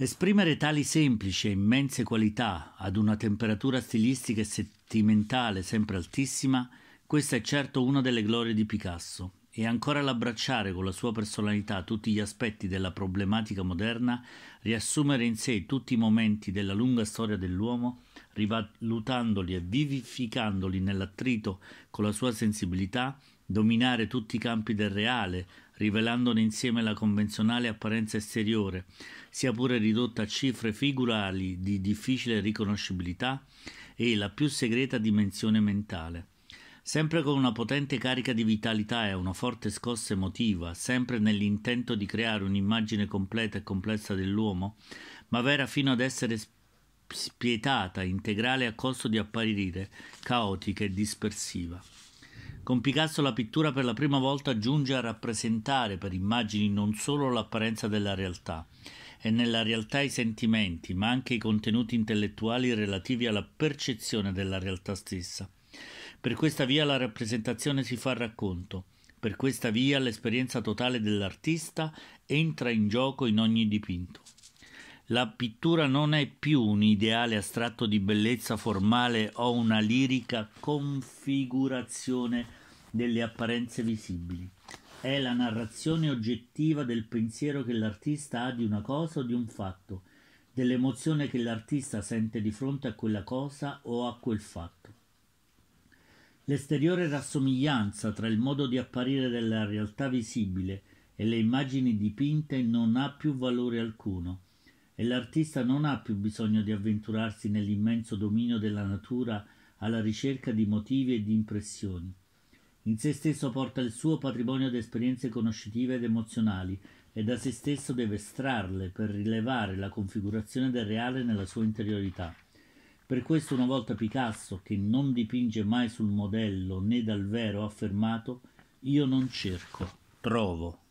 Esprimere tali semplici e immense qualità ad una temperatura stilistica e sentimentale sempre altissima, questa è certo una delle glorie di Picasso. E ancora l'abbracciare con la sua personalità tutti gli aspetti della problematica moderna, riassumere in sé tutti i momenti della lunga storia dell'uomo, rivalutandoli e vivificandoli nell'attrito con la sua sensibilità, dominare tutti i campi del reale, rivelandone insieme la convenzionale apparenza esteriore, sia pure ridotta a cifre figurali di difficile riconoscibilità, e la più segreta dimensione mentale. Sempre con una potente carica di vitalità e una forte scossa emotiva, sempre nell'intento di creare un'immagine completa e complessa dell'uomo, ma vera fino ad essere spietata, integrale a costo di apparire caotica e dispersiva. Con Picasso la pittura per la prima volta giunge a rappresentare per immagini non solo l'apparenza della realtà, e nella realtà i sentimenti, ma anche i contenuti intellettuali relativi alla percezione della realtà stessa. Per questa via la rappresentazione si fa racconto, per questa via l'esperienza totale dell'artista entra in gioco in ogni dipinto la pittura non è più un ideale astratto di bellezza formale o una lirica configurazione delle apparenze visibili. È la narrazione oggettiva del pensiero che l'artista ha di una cosa o di un fatto, dell'emozione che l'artista sente di fronte a quella cosa o a quel fatto. L'esteriore rassomiglianza tra il modo di apparire della realtà visibile e le immagini dipinte non ha più valore alcuno e l'artista non ha più bisogno di avventurarsi nell'immenso dominio della natura alla ricerca di motivi e di impressioni. In se stesso porta il suo patrimonio di esperienze conoscitive ed emozionali e da se stesso deve estrarle per rilevare la configurazione del reale nella sua interiorità. Per questo una volta Picasso, che non dipinge mai sul modello né dal vero, ha affermato io non cerco, provo.